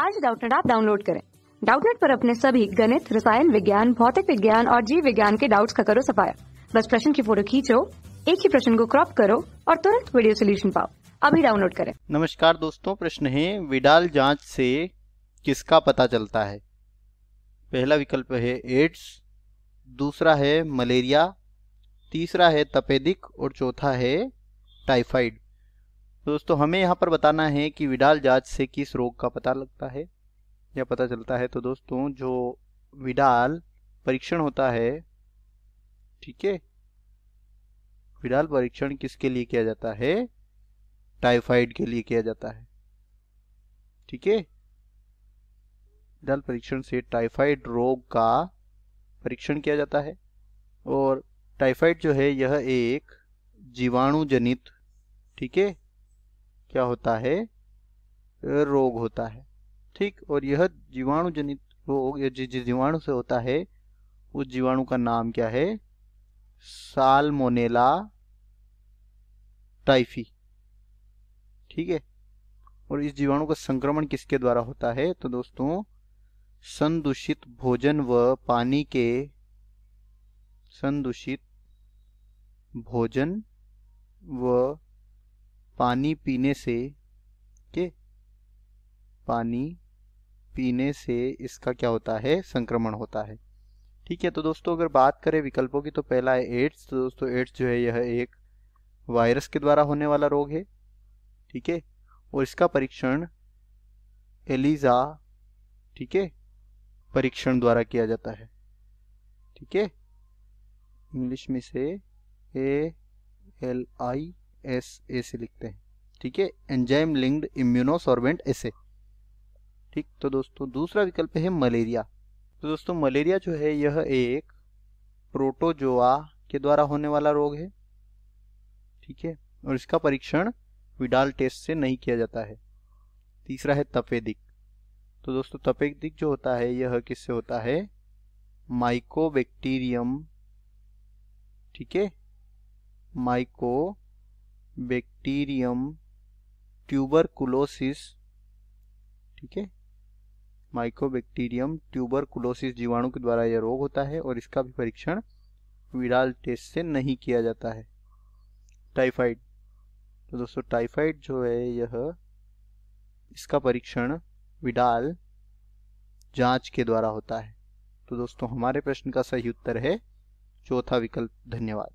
आज डाउटनेट आप डाउनलोड करें डाउटनेट पर अपने सभी गणित रसायन विज्ञान भौतिक विज्ञान और जीव विज्ञान के डाउट्स का करो सफाया बस प्रश्न की फोटो खींचो एक ही प्रश्न को क्रॉप करो और तुरंत वीडियो सोल्यूशन पाओ अभी डाउनलोड करें नमस्कार दोस्तों प्रश्न है विडाल जांच से किसका पता चलता है पहला विकल्प है एड्स दूसरा है मलेरिया तीसरा है तपेदिक और चौथा है टाइफाइड तो दोस्तों हमें यहाँ पर बताना है कि विडाल जांच से किस रोग का पता लगता है या पता चलता है तो दोस्तों जो विडाल परीक्षण होता है ठीक है विडाल परीक्षण किसके लिए किया जाता है टाइफाइड के लिए किया जाता है ठीक है विडाल परीक्षण से टाइफाइड रोग का परीक्षण किया जाता है और टाइफाइड जो है यह एक जीवाणु जनित ठीक है क्या होता है रोग होता है ठीक और यह जीवाणु जनित रोग जिस जीवाणु से होता है उस जीवाणु का नाम क्या है सालमोनेला टाइफी ठीक है और इस जीवाणु का संक्रमण किसके द्वारा होता है तो दोस्तों संदूषित भोजन व पानी के संदूषित भोजन व पानी पीने से के पानी पीने से इसका क्या होता है संक्रमण होता है ठीक है तो दोस्तों अगर बात करें विकल्पों की तो पहला है एड्स तो दोस्तों एड्स जो है यह एक वायरस के द्वारा होने वाला रोग है ठीक है और इसका परीक्षण एलिजा ठीक है परीक्षण द्वारा किया जाता है ठीक है इंग्लिश में से A L I S A से लिखते हैं ठीक है एंजाइम लिंक्ड इम्यूनोसॉर्बेंट एसे ठीक तो दोस्तों दूसरा विकल्प है मलेरिया तो दोस्तों मलेरिया जो है यह एक प्रोटोजोआ के द्वारा होने वाला रोग है ठीक है और इसका परीक्षण विडाल टेस्ट से नहीं किया जाता है तीसरा है तपेदिक तो दोस्तों तपेदिक जो होता है यह किससे होता है माइकोबैक्टीरियम ठीक है माइको बैक्टीरियम ट्यूबरकुलोसिस ठीक है माइकोबैक्टीरियम ट्यूबरकुलोसिस जीवाणु के द्वारा यह रोग होता है और इसका भी परीक्षण विडाल टेस्ट से नहीं किया जाता है टाइफाइड तो दोस्तों टाइफाइड जो है यह इसका परीक्षण विडाल जांच के द्वारा होता है तो दोस्तों हमारे प्रश्न का सही उत्तर है चौथा विकल्प धन्यवाद